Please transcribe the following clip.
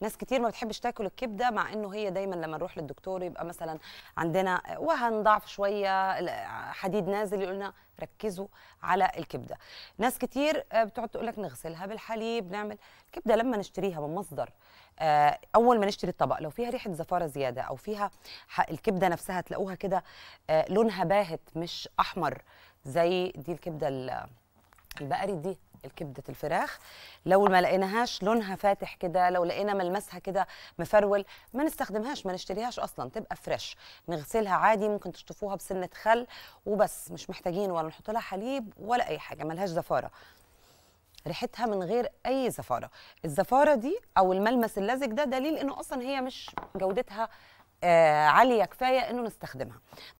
ناس كتير ما بتحبش تاكل الكبده مع انه هي دايما لما نروح للدكتور يبقى مثلا عندنا وهن ضعف شويه حديد نازل يقول لنا ركزوا على الكبده ناس كتير آه، بتقعد تقول لك نغسلها بالحليب نعمل الكبده لما نشتريها من مصدر آه، اول ما نشتري الطبق لو فيها ريحه زفاره زياده او فيها الكبده نفسها تلاقوها كده آه، لونها باهت مش احمر زي دي الكبده البقري دي الكبده الفراخ لو ما لقيناهاش لونها فاتح كده لو لقينا ملمسها كده مفرول ما نستخدمهاش ما نشتريهاش اصلا تبقى فريش نغسلها عادي ممكن تشطفوها بسنه خل وبس مش محتاجين ولا نحط لها حليب ولا اي حاجه ملهاش زفاره ريحتها من غير اي زفاره الزفاره دي او الملمس اللزج ده دليل انه اصلا هي مش جودتها آه عاليه كفايه انه نستخدمها